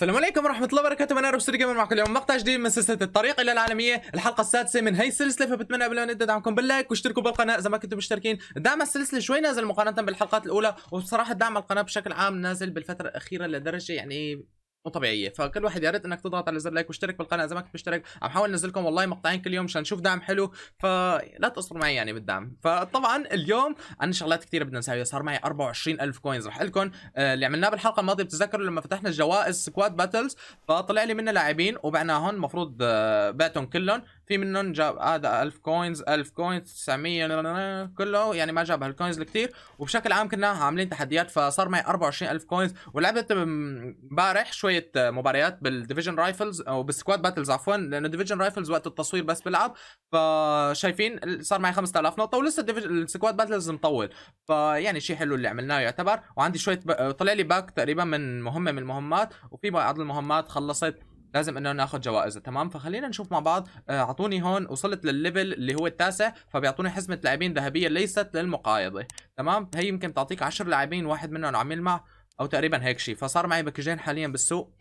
السلام عليكم ورحمة الله وبركاته أنا روستر جيمر معكم اليوم مقطع جديد من سلسلة الطريق إلى العالمية الحلقة السادسة من هي السلسلة فبتمنى قبل ما نبدأ دعمكم باللايك واشتركوا بالقناة إذا ما كنتم مشتركين دعم السلسلة شوي نازل مقارنة بالحلقات الأولى وبصراحة دعم القناة بشكل عام نازل بالفترة الأخيرة لدرجة يعني مو طبيعيه فكل واحد يا ريت انك تضغط على زر لايك واشترك بالقناه اذا ما كنت مشترك عم حاول انزل لكم والله مقطعين كل يوم مشان نشوف دعم حلو فلا تقصروا معي يعني بالدعم فطبعا اليوم عندنا شغلات كثيره بدنا نسويها صار معي 24000 كوينز رح لكم آه، اللي عملناه بالحلقه الماضيه بتتذكروا لما فتحنا الجوائز سكواد باتلز فطلع لي منه لاعبين وبعناهم المفروض آه، بعتهم كلهم في منهم جاب هذا 1000 كوينز 1000 كوينز 900 كله يعني ما جاب هالكوينز الكثير وبشكل عام كنا عاملين تحديات فصار معي 24000 كوينز ولعبت امبارح شويه مباريات بالديفيجن رايفلز او بالسكواد باتلز عفوا لانه ديفيجن رايفلز وقت التصوير بس بلعب فشايفين صار معي 5000 نقطه ولسه السكواد باتلز مطول فيعني شيء حلو اللي عملناه يعتبر وعندي شويه طلع لي باك تقريبا من مهمه من المهمات وفي بعض المهمات خلصت لازم انه ناخذ جوائز تمام فخلينا نشوف مع بعض آه، اعطوني هون وصلت للليفل اللي هو التاسع فبيعطوني حزمه لاعبين ذهبيه ليست للمقايضه تمام هي يمكن تعطيك 10 لاعبين واحد منهم عم يلمع او تقريبا هيك شيء فصار معي باكجين حاليا بالسوق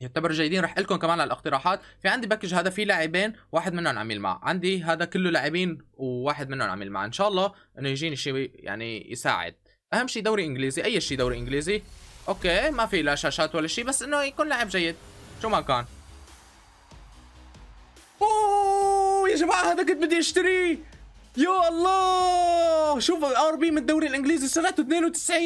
يعتبر جيدين رح لكم كمان على الاقتراحات في عندي باكج هذا فيه لاعبين واحد منهم عم يلمع عندي هذا كله لاعبين وواحد منهم عم يلمع ان شاء الله انه يجيني شيء يعني يساعد اهم شيء دوري انجليزي اي شيء دوري انجليزي اوكي ما في لا شاشات ولا شيء بس انه يكون لاعب جيد شو ما كان اوه يا جماعه هذا كنت بدي اشتريه يا الله شوف الار بي من الدوري الانجليزي سرعته 92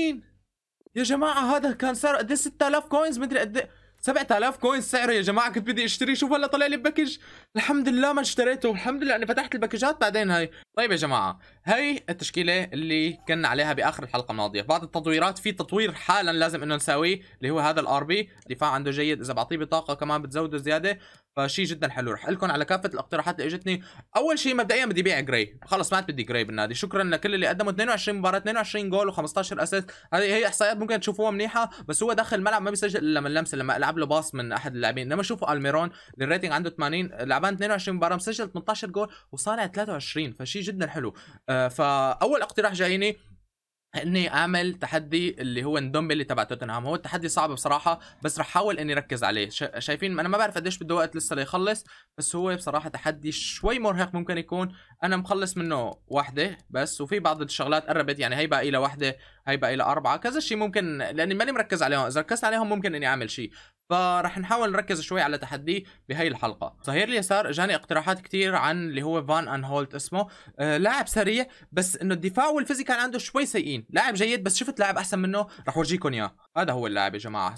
يا جماعه هذا كان سعره قد 6000 كوينز مدري قد 7000 إيه. كوين سعره يا جماعه كنت بدي اشتري شوف هلا طلع لي باكج الحمد لله ما اشتريته الحمد لله اني فتحت الباكجات بعدين هاي طيب يا جماعه هي التشكيله اللي كنا عليها باخر الحلقه الماضيه بعض التطويرات في تطوير حالا لازم انه نساويه اللي هو هذا الار بي دفاع عنده جيد اذا بعطيه بطاقه كمان بتزوده زياده فشي جدا حلو رح لكم على كافه الاقتراحات اللي اجتني اول شيء مبدئيا بدي بيع جراي خلص ما عاد بدي جراي بالنادي شكرا لكل اللي قدموا 22 مباراه 22 جول و15 اسيست هذه هي احصائيات ممكن تشوفوها منيحه بس هو داخل الملعب ما بيسجل الا من لمسه لما العب له باص من احد اللاعبين لما شوفوا الميرون الريتنج عنده 80 لعبان 22 مباراه مسجل 18 جول وصانع 23 فشي جدا حلو آه، فاول اقتراح جايني اني اعمل تحدي اللي هو الدومبلي تبع توتنهام هو التحدي صعب بصراحه بس رح احاول اني ركز عليه شايفين انا ما بعرف قديش بده وقت لسه ليخلص بس هو بصراحه تحدي شوي مرهق ممكن يكون انا مخلص منه واحده بس وفي بعض الشغلات قربت يعني هي باقي لها واحده هي باقي لها اربعه كذا شيء ممكن لاني ماني مركز عليهم اذا ركزت عليهم ممكن اني اعمل شيء فراح نحاول نركز شوي على تحدي بهي الحلقه صهير اليسار اجاني اقتراحات كثير عن اللي هو فان ان هولت اسمه أه لاعب سريع بس انه الدفاع والفيزيكال عنده شوي سيئين لاعب جيد بس شفت لاعب احسن منه راح اورجيكم اياه هذا هو اللاعب يا جماعه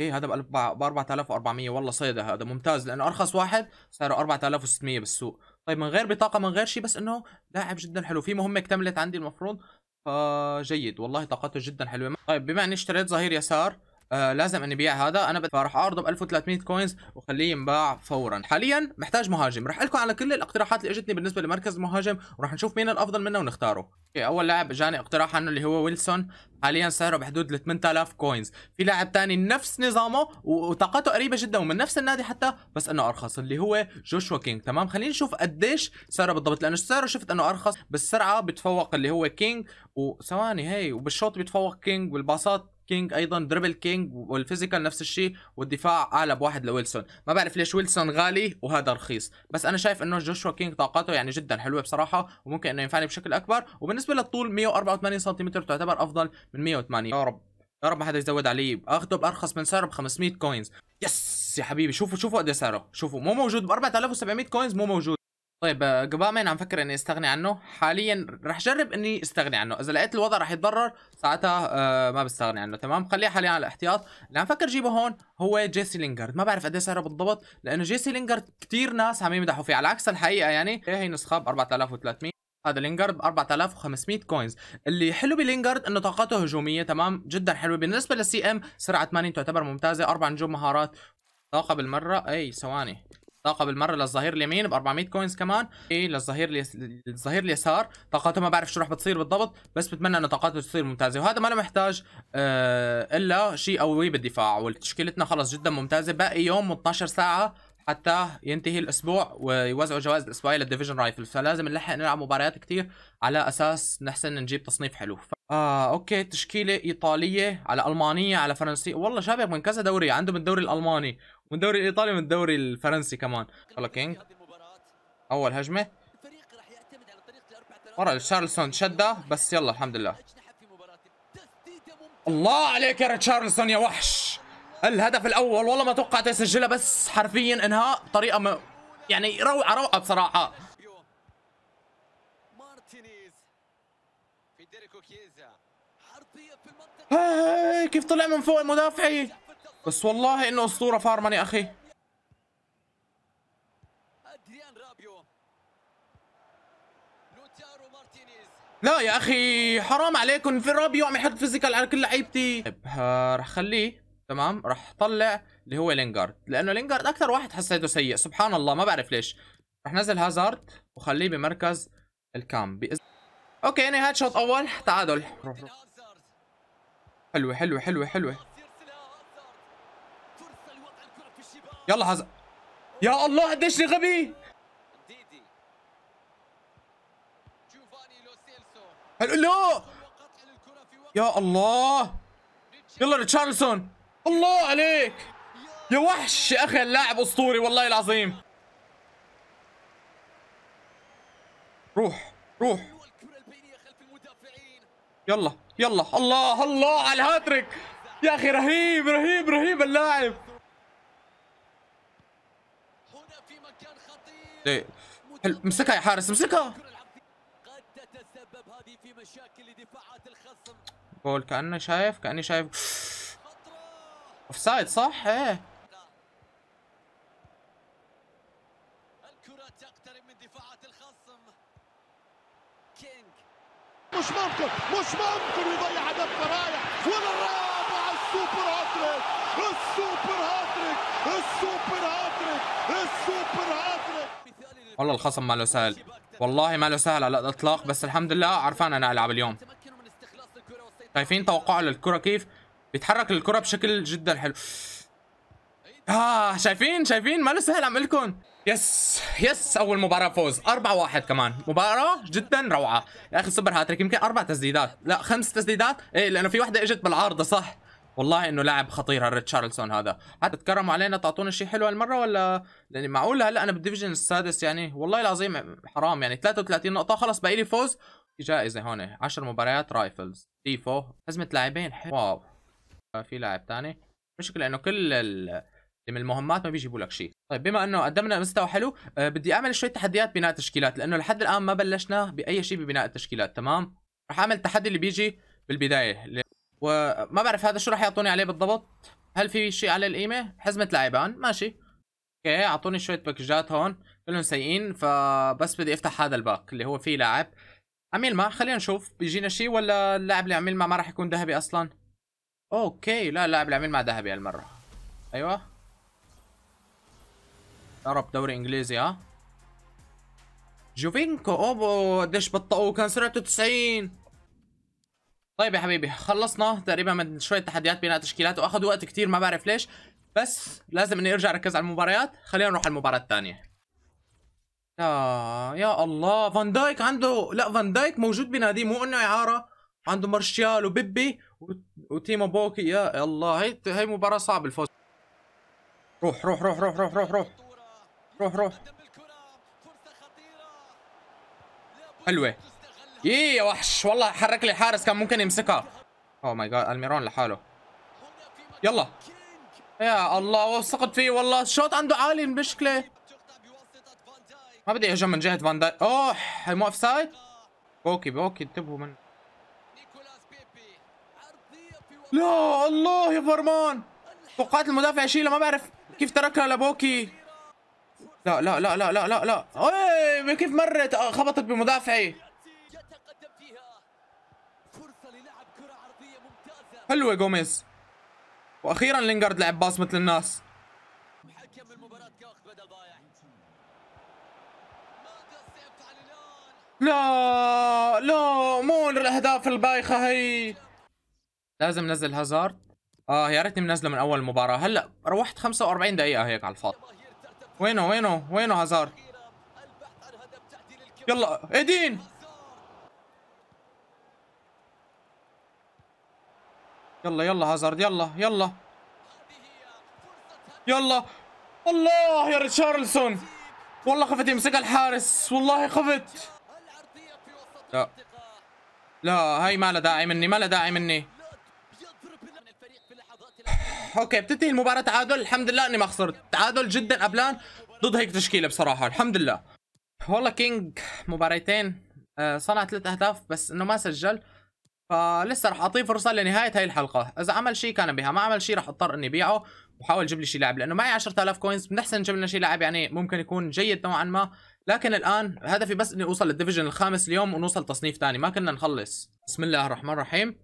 ايه هذا ب 4400 والله صيده هذا ممتاز لانه ارخص واحد سعره 4600 بالسوق طيب من غير بطاقه من غير شيء بس انه لاعب جدا حلو في مهمه اكتملت عندي المفروض فجيد والله طاقته جدا حلوه طيب بما اني اشتريت ظهير يسار آه لازم اني ابيع هذا انا فراح اعرضه ب 1300 كوينز وخليه ينباع فورا حاليا محتاج مهاجم راح لكم على كل الاقتراحات اللي اجتني بالنسبه لمركز المهاجم وراح نشوف مين الافضل منه ونختاره اوكي اول لاعب اجاني اقتراح عنه اللي هو ويلسون حاليا سعره بحدود 8000 كوينز في لاعب ثاني نفس نظامه وطاقته قريبه جدا ومن نفس النادي حتى بس انه ارخص اللي هو جوشوا كينج تمام خلينا نشوف قديش سعره بالضبط لانه سعره شفت انه ارخص بالسرعه بتفوق اللي هو كينج وثواني هي وبالشوط بيتفوق كينج والباصات كينج ايضا دربل كينج والفيزيكال نفس الشيء والدفاع اعلى بواحد لويلسون ما بعرف ليش ويلسون غالي وهذا رخيص بس انا شايف انه جوشوا كينج طاقاته يعني جدا حلوه بصراحه وممكن انه ينفعني بشكل اكبر وبالنسبه للطول 184 سم تعتبر افضل من 180 يا رب يا رب ما حدا يزود علي اخذه بارخص من سعره ب 500 كوينز يس يا حبيبي شوفوا شوفوا قد إيه سعره شوفوا مو موجود ب 4700 كوينز مو موجود طيب قبامين آه، عم فكر اني استغني عنه حاليا رح جرب اني استغني عنه اذا لقيت الوضع رح يتضرر ساعتها آه ما بستغني عنه تمام خليه حاليا على الاحتياط اللي عم فكر جيبه هون هو جيسي لينجارد ما بعرف قد إيه سعره بالضبط لانه جيسي لينجارد كثير ناس عم يمدحوا فيه على عكس الحقيقه يعني إيه هي نسخه ب 4300 هذا لينجارد ب 4500 كوينز اللي حلو بلينجارد انه طاقته هجوميه تمام جدا حلوه بالنسبه للسي ام سرعه 80 تعتبر ممتازه اربع نجوم مهارات طاقه بالمره اي ثواني طاقه بالمره للظهير اليمين ب 400 كوينز كمان اي للظهير اليس... للظهير اليسار طاقاته ما بعرف شو راح بتصير بالضبط بس بتمنى انه طاقاته تصير ممتازه وهذا ما انا محتاج آه الا شيء قوي بالدفاع وتشكيلتنا خلص جدا ممتازه باقي يوم و12 ساعه حتى ينتهي الاسبوع ويوزعوا جوائز الاسبوعيه للديفيجن رايفل فلازم نلحق نلعب مباريات كثير على اساس نحسن نجيب تصنيف حلو ف... آه، اوكي تشكيله ايطاليه على المانيه على فرنسيه والله شابك من كذا دوري عندهم الدوري الالماني من الدوري الايطالي ومن الدوري الفرنسي كمان يلا كينج اول هجمه ورا تشارلسون شده بس يلا الحمد لله الله عليك يا تشارلسون يا وحش الهدف الاول والله ما توقعت يسجلها بس حرفيا انهاء طريقه م... يعني روعه روعه بصراحه كيف طلع من فوق المدافعي بس والله انه اسطوره فارمان يا اخي لا يا اخي حرام عليكم في رابيو عم يحط فيزيكال على كل لعيبتي طيب رح خليه تمام رح طلع اللي هو لينجارد لانه لينجارد اكثر واحد حسيته سيء سبحان الله ما بعرف ليش رح نزل هازارد وخليه بمركز الكام بإذن اوكي نهايه شوط اول تعادل حلوه حلوه حلوه حلوه يلا حزق يا الله قديش غبي لا يا الله يلا ريتشارلسون الله عليك يا وحش يا اخي اللاعب اسطوري والله العظيم روح روح يلا يلا الله الله على الهاتريك يا اخي رهيب رهيب رهيب اللاعب امسكها إيه. يا حارس امسكها جول كانه شايف كاني شايف اوف سايد صح ايه الكره تقترب من دفاعات الخصم كينج مش ممكن مش ممكن يضيع هدف ولا والرابع السوبر هاتريك والله الخصم ماله سهل والله ماله سهل على الاطلاق بس الحمد لله عرفان انا العب اليوم شايفين توقعه للكره كيف بيتحرك الكره بشكل جدا حلو اه شايفين شايفين ماله سهل عم لكم يس يس اول مباراه فوز 4-1 كمان مباراه جدا روعه يا اخي صبر هاتريك يمكن اربع تسديدات لا خمس تسديدات ايه لانه في وحده اجت بالعارضه صح والله انه لاعب خطير هالريتشارلسون هذا حتى تكرموا علينا تعطونا شيء حلو هالمره ولا يعني معقول هلا انا بالديفيجن السادس يعني والله العظيم حرام يعني 33 نقطه خلص باقي لي فوز جائزه هون 10 مباريات رايفلز ديفو هزمه لاعبين حلو واو في لاعب ثاني مشكله انه كل ال... من المهمات ما بيجيبوا لك شيء طيب بما انه قدمنا مستوى حلو أه بدي اعمل شويه تحديات بناء تشكيلات لانه لحد الان ما بلشنا باي شيء ببناء التشكيلات تمام رح اعمل التحدي اللي بيجي بالبدايه وما بعرف هذا شو راح يعطوني عليه بالضبط هل في شيء على القيمه حزمه لاعبان ماشي اوكي اعطوني شويه باكجات هون كلهم سيئين فبس بدي افتح هذا الباك اللي هو فيه لاعب عميل ما خلينا نشوف بيجينا شيء ولا اللاعب اللي عميل ما ما راح يكون ذهبي اصلا اوكي لا اللاعب اللي عميل ما ذهبي هالمره ايوه يا رب دوري انجليزي ها جوفينكو اوبو قديش بطقوه كان سرعته 90 طيب يا حبيبي خلصنا تقريبا من شويه تحديات بناء تشكيلات واخذ وقت كتير ما بعرف ليش بس لازم اني ارجع اركز على المباريات خلينا نروح على المباراه الثانيه يا آه، يا الله فان دايك عنده لا فان دايك موجود بناديه مو انه اعاره عنده مارشيال وبيبي وتيمو بوكي يا الله هي هي مباراه صعبه الفوز روح روح روح روح روح روح روح روح روح حلوه ايه يا وحش والله حرك لي الحارس كان ممكن يمسكها اوه ماي جاد الميرون لحاله يلا يا الله وثقت فيه والله الشوط عنده عالي المشكله ما بدي اهجم من جهه فان دايك اوه هي مو اوف سايد بوكي بوكي انتبهوا من لا الله يا فرمان توقعت المدافع يشيلها ما بعرف كيف تركها لبوكي لا لا لا لا لا لا لا ايه كيف مرت آه، خبطت بمدافعي حلوه جوميز واخيرا لينجارد لعب باص مثل الناس المباراه بدل ضايع لا لا مو الاهداف البايخه هي لازم نزل هازارد اه يا ريتني منزله من اول مباراة هلا روحت 45 دقيقه هيك على الفاضي وينه وينه وينه هازارد يلا ايدين يلا يلا هازارد يلا يلا يلا الله يا ريتشارلسون والله خفت يمسكها الحارس والله خفت لا لا هاي ما لها داعي مني ما لها داعي مني اوكي بتنتهي المباراة تعادل الحمد لله اني ما خسرت تعادل جدا قبلان ضد هيك تشكيلة بصراحة الحمد لله والله كينج مباريتين آه، صنع ثلاث اهداف بس انه ما سجل فلسه راح اعطيه فرصه لنهايه هاي الحلقه اذا عمل شيء كان بها ما عمل شيء راح اضطر اني بيعه وحاول اجيب لي شيء لاعب لانه معي 10000 كوينز بنحسن نجيب لنا شيء لاعب يعني ممكن يكون جيد نوعا ما لكن الان هدفي بس اني اوصل للديفيجن الخامس اليوم ونوصل تصنيف ثاني ما كنا نخلص بسم الله الرحمن الرحيم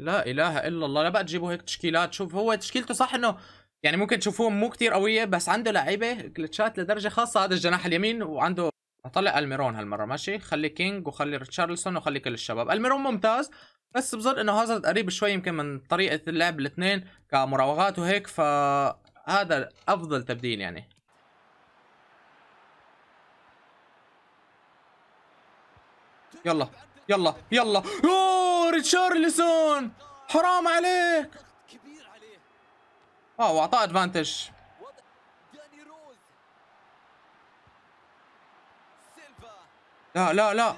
لا اله الا الله لا بقى تجيبوا هيك تشكيلات شوف هو تشكيلته صح انه يعني ممكن تشوفوه مو كتير قويه بس عنده لعيبه كلتشات لدرجه خاصه هذا الجناح اليمين وعنده هطلع الميرون هالمره ماشي خلي كينج وخلي ريتشارلسون وخلي كل الشباب الميرون ممتاز بس بظن انه هازارد قريب شوي يمكن من طريقه اللعب الاثنين كمراوغات وهيك فهذا افضل تبديل يعني يلا يلا يلا يو ريتشارلسون حرام عليك اه واعطاه ادفانتج لا لا لا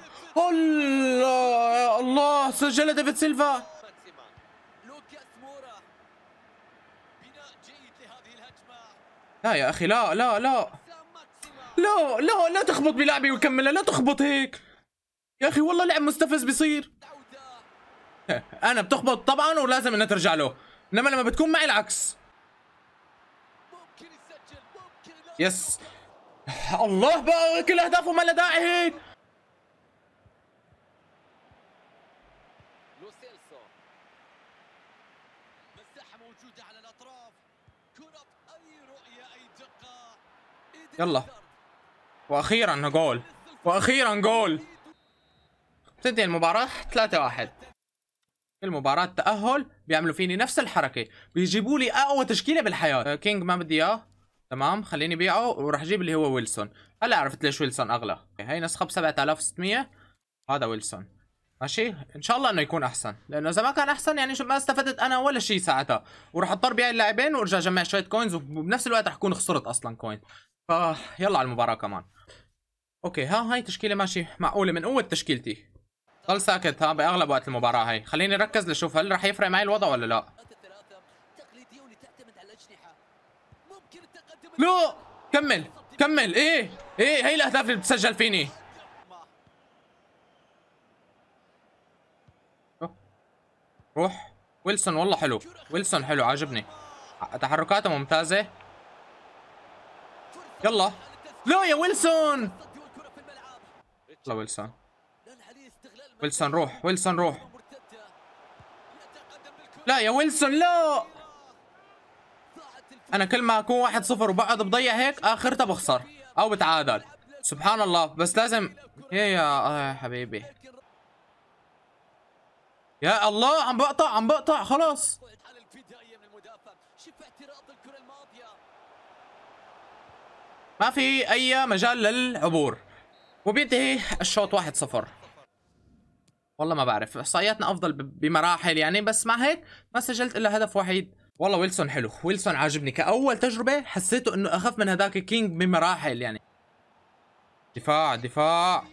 الله يا الله سجل ديفيد سيلفا لا يا اخي لا لا لا لا لا لا تخبط بلعبي وكملها لا تخبط هيك يا اخي والله لعب مستفز بصير انا بتخبط طبعا ولازم انها ترجع له انما لما بتكون معي العكس يس الله بقى كل اهدافه ما لها داعي هيك يلا واخيرا جول واخيرا جول بتنتهي المباراة 3-1 المباراة تأهل بيعملوا فيني نفس الحركة بيجيبوا لي أقوى تشكيلة بالحياة كينج ما بدي إياه تمام خليني بيعه وراح اجيب اللي هو ويلسون هلا عرفت ليش ويلسون اغلى هي نسخه ب 7600 هذا ويلسون ماشي ان شاء الله انه يكون احسن لانه اذا ما كان احسن يعني ما استفدت انا ولا شيء ساعتها وراح اضطر بيع اللاعبين وارجع اجمع شويه كوينز وبنفس الوقت راح اكون خسرت اصلا كوين يلا على المباراه كمان اوكي ها هاي تشكيله ماشي معقوله من قوه تشكيلتي ضل ساكت ها باغلب وقت المباراه هاي خليني اركز لشوف هل راح يفرق معي الوضع ولا لا لو كمل كمل ايه ايه هي الاهداف اللي بتسجل فيني روح ويلسون والله حلو ويلسون حلو عاجبني تحركاته ممتازة يلا لا يا ويلسون يلا ويلسون ويلسون روح ويلسون روح لا يا ويلسون لا انا كل ما اكون واحد صفر وبقعد بضيع هيك اخرتها بخسر او بتعادل سبحان الله بس لازم يا آه، يا حبيبي يا الله عم بقطع عم بقطع خلاص ما في اي مجال للعبور وبينتهي الشوط 1-0 والله ما بعرف احصائياتنا افضل بمراحل يعني بس مع هيك ما سجلت الا هدف وحيد والله ويلسون حلو ويلسون عاجبني كأول تجربة حسيته انه اخف من هذاك الكينج بمراحل يعني دفاع دفاع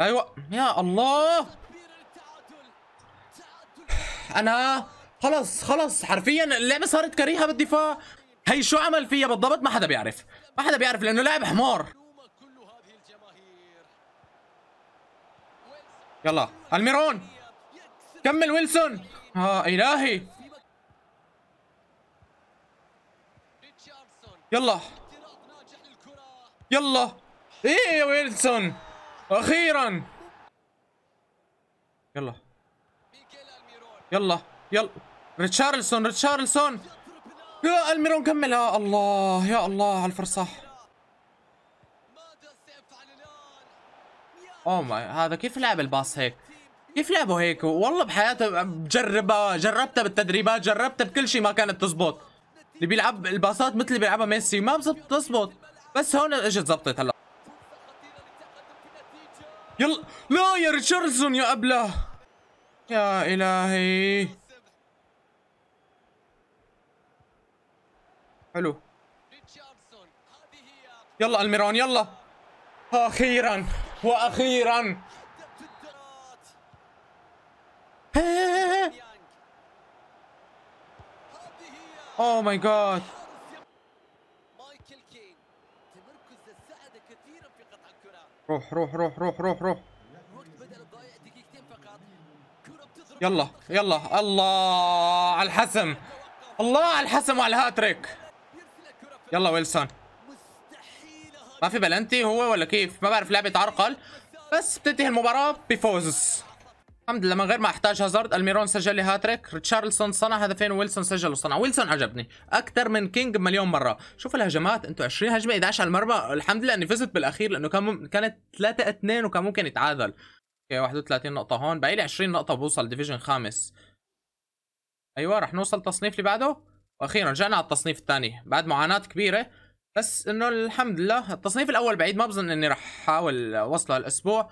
ايوه يا الله انا خلص خلص حرفيا اللعبه صارت كريهه بالدفاع هي شو عمل فيها بالضبط ما حدا بيعرف ما حدا بيعرف لانه لاعب حمار يلا الميرون كمل ويلسون اه الهي يلا يلا ايه يا ويلسون اخيرا يلا يلا يلا ريتشارلسون ريتشارلسون يا الميرون كمل يا الله يا الله على الفرصه اوه oh ماي هذا كيف لعب الباص هيك كيف لعبه هيك والله بحياته بجربها جربتها بالتدريبات جربتها بكل شيء ما كانت تزبط اللي بيلعب الباصات مثل اللي بيلعبها ميسي ما بتزبط بس هون اجت زبطت هلا يلا لا يا ريتشاردسون يا ابله يا الهي حلو يلا الميرون يلا اخيرا واخيرا اوه ماي جاد روح روح روح روح روح روح يلا يلا الله على الحسم الله على الحسم وعلى الهاتريك يلا ويلسون ما في بلنتي هو ولا كيف ما بعرف لعبة عرقل بس بتنتهي المباراة بفوز الحمد لله من غير ما احتاج هازارد الميرون سجل لي هاتريك ريتشارلسون صنع هدفين ويلسون سجل وصنع ويلسون عجبني اكثر من كينج بمليون مره شوف الهجمات انتوا 20 هجمه 11 على المرمى الحمد لله اني فزت بالاخير لانه كان مم... كانت 3 2 وكان ممكن يتعادل اوكي 31 نقطه هون باقي لي 20 نقطه بوصل ديفيجن خامس ايوه رح نوصل تصنيف اللي بعده واخيرا رجعنا على التصنيف الثاني بعد معاناه كبيره بس انه الحمد لله التصنيف الاول بعيد ما بظن اني رح احاول اوصله هالاسبوع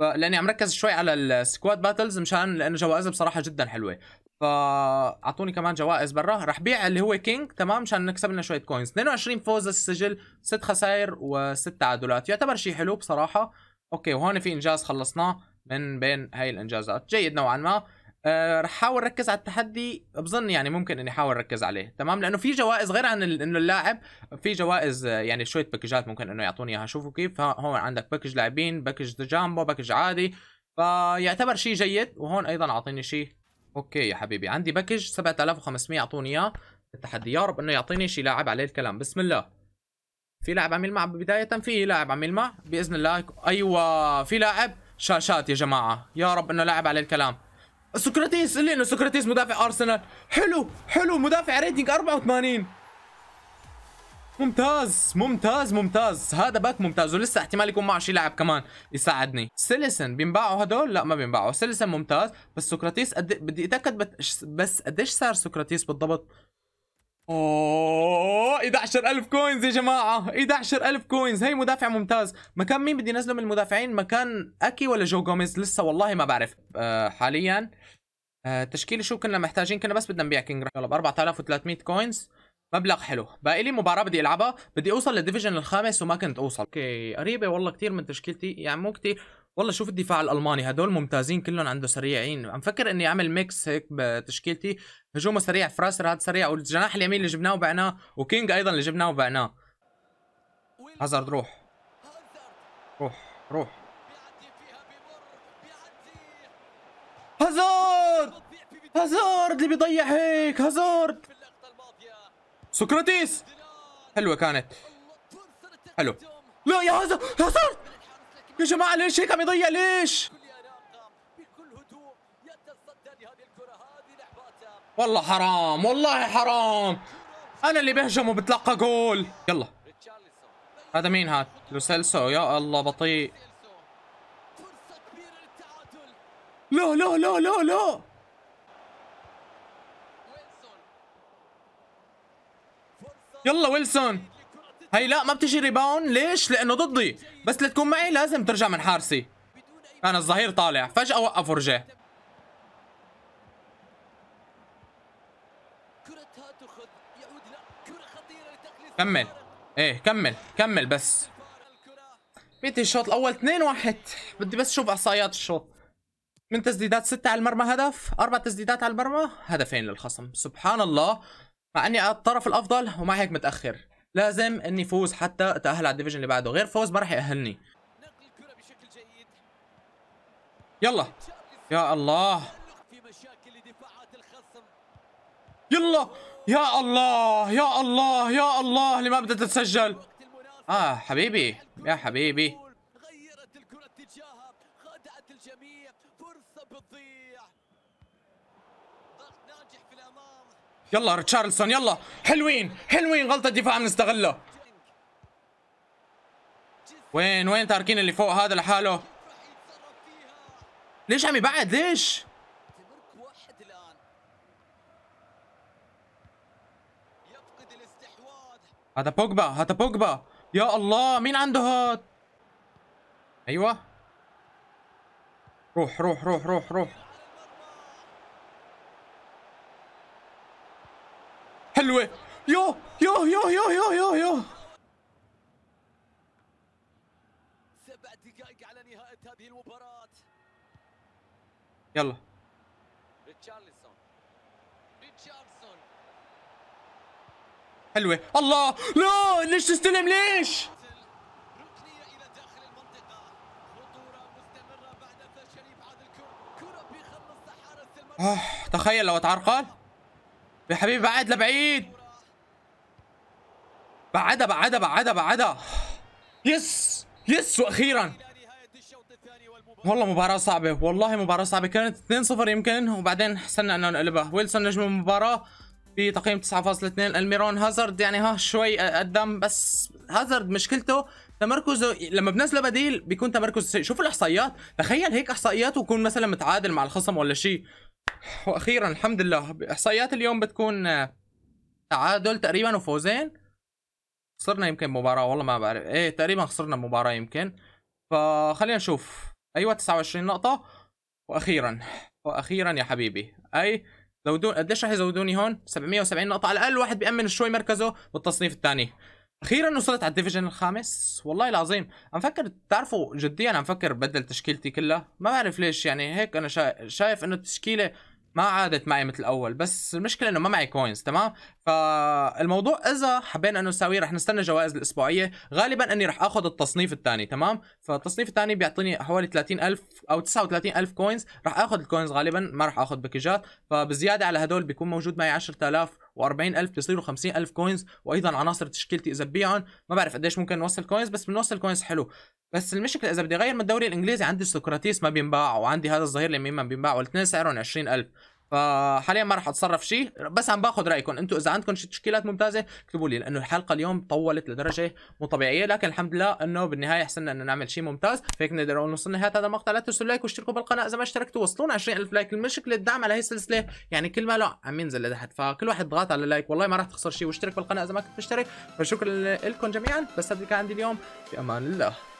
لاني عم ركز شوي على السكواد باتلز مشان لانه جوائزها بصراحه جدا حلوه فاعطوني كمان جوائز برا رح بيع اللي هو كينج تمام مشان نكسب لنا شويه كوينز 22 فوز السجل 6 خسائر و6 تعادلات يعتبر شيء حلو بصراحه اوكي وهون في انجاز خلصناه من بين هاي الانجازات جيد نوعا ما آه، رح احاول ركز على التحدي بظن يعني ممكن اني احاول ركز عليه تمام لانه في جوائز غير عن انه اللاعب في جوائز آه، يعني شويه باكجات ممكن انه يعطوني اياها شوفوا كيف هون عندك باكج لاعبين باكج جامبو باكج عادي فيعتبر شيء جيد وهون ايضا اعطيني شيء اوكي يا حبيبي عندي باكج 7500 اعطوني اياه التحدي يا رب انه يعطيني شيء لاعب عليه الكلام بسم الله في لاعب عم يلمع بداية في لاعب عم يلمع بإذن الله أيوة في لاعب شاشات يا جماعة يا رب إنه لاعب عليه الكلام سقراطيس اللي انه سقراطيس مدافع ارسنال حلو حلو مدافع ريتنج 84 ممتاز ممتاز ممتاز هذا باك ممتاز ولسه احتمال يكون معه شي لاعب كمان يساعدني سيليسن بينباعوا هدول لا ما بينباعوا سيليسن ممتاز بس سقراطيس قد بدي اتاكد بت... بس قديش سعر سقراطيس بالضبط اوه 11000 كوينز يا جماعه 11000 كوينز هي مدافع ممتاز مكان مين بدي نزله من المدافعين مكان اكي ولا جو جوميز لسه والله ما بعرف أه حاليا أه تشكيله شو كنا محتاجين كنا بس بدنا نبيع كينج يلا ب 4300 كوينز مبلغ حلو باقي لي مباراه بدي العبها بدي اوصل للديفيجن الخامس وما كنت اوصل اوكي قريبه والله كثير من تشكيلتي يعني مو كثير والله شوف الدفاع الالماني هدول ممتازين كلهم عنده سريعين عم فكر اني اعمل ميكس هيك بتشكيلتي هجومه سريع فراسر هذا سريع والجناح اليمين اللي جبناه وبعناه وكينج ايضا اللي جبناه وبعناه هازارد روح روح روح هازارد هازارد اللي بيضيع هيك هازارد سكراتيس حلوه كانت حلو لا يا هازارد هازارد يا جماعه ليش هيك عم يضيع ليش والله حرام والله حرام انا اللي بهجم وبتلقى جول يلا هذا مين هاد لوسيلسو يا الله بطيء لا لا لا لا لا يلا ويلسون هي لا ما بتجي ريباون ليش لانه ضدي بس لتكون معي لازم ترجع من حارسي انا الظهير طالع فجاه وقف ورجع كمل ايه كمل كمل بس بيتي الشوط الاول 2 1 بدي بس اشوف احصائيات الشوط من تسديدات 6 على المرمى هدف اربع تسديدات على المرمى هدفين للخصم سبحان الله مع اني الطرف الافضل ومع هيك متاخر لازم اني فوز حتى اتاهل على الديفيجن اللي بعده غير فوز ما راح ياهلني يلا يا الله يلا يا الله يا الله يا الله اللي ما بدها تتسجل اه حبيبي يا حبيبي يلا ريتشارلسون يلا حلوين حلوين غلطه دفاع بنستغلها وين وين تاركين اللي فوق هذا لحاله ليش عم يبعد ليش هذا بوجبا هذا بوجبا يا الله مين عنده هاد ايوه روح روح روح روح روح حلوه يو يو يو يو يو يو يو سبع دقائق على نهايه هذه المباراه يلا ريتشارلسون ريتشارلسون حلوه الله لا ليش تستلم ليش آه، تخيل لو تعرقل يا حبيبي بعد لبعيد بعدها بعدها بعدها بعدها يس يس واخيرا والله مباراة صعبة والله مباراة صعبة كانت 2-0 يمكن وبعدين حسنا انه نقلبها ويلسون نجم المباراة في تقييم 9.2 الميرون هازارد يعني ها شوي قدم بس هازارد مشكلته تمركزه لما بنزله بديل بيكون تمركز سيء شوف الاحصائيات تخيل هيك احصائيات ويكون مثلا متعادل مع الخصم ولا شيء واخيرا الحمد لله احصائيات اليوم بتكون آه، تعادل تقريبا وفوزين خسرنا يمكن مباراه والله ما بعرف ايه تقريبا خسرنا مباراه يمكن فخلينا نشوف ايوه 29 نقطه واخيرا واخيرا يا حبيبي اي زودون قديش رح يزودوني هون 770 نقطه على الاقل الواحد بيامن شوي مركزه بالتصنيف الثاني اخيرا وصلت على الديفيجن الخامس والله العظيم عم فكر تعرفوا جديا عم فكر بدل تشكيلتي كلها ما بعرف ليش يعني هيك انا شايف انه التشكيله ما عادت معي مثل الاول بس المشكله انه ما معي كوينز تمام فالموضوع اذا حبينا انه نساويه رح نستنى الجوائز الاسبوعيه غالبا اني رح اخذ التصنيف الثاني تمام فالتصنيف الثاني بيعطيني حوالي 30000 او 39000 كوينز رح اخذ الكوينز غالبا ما رح اخذ باكجات فبزياده على هدول بيكون موجود معي 10000 و40000 بيصيروا 50000 كوينز وايضا عناصر تشكيلتي اذا ببيعهم ما بعرف قديش ممكن نوصل كوينز بس بنوصل كوينز حلو بس المشكله اذا بدي اغير من الدوري الانجليزي عندي سكراتيس ما بينباع وعندي هذا الظهير اليمين ما بينباع والاثنين سعرهم 20000 فحاليا ما راح اتصرف شيء بس عم باخذ رايكم انتم اذا عندكم شي تشكيلات ممتازه اكتبوا لي لانه الحلقه اليوم طولت لدرجه مو طبيعيه لكن الحمد لله انه بالنهايه حسنا انه نعمل شيء ممتاز فهيك نقدر نوصل لنهايه هذا المقطع لا تنسوا اللايك واشتركوا بالقناه اذا ما اشتركتوا وصلونا 20000 لايك المشكله الدعم على هي السلسله يعني كل ما لا عم ينزل لتحت فكل واحد ضغط على اللايك والله ما راح تخسر شيء واشترك بالقناه اذا ما كنت مشترك فشكرا لكم جميعا بس هذا كان عندي اليوم في امان الله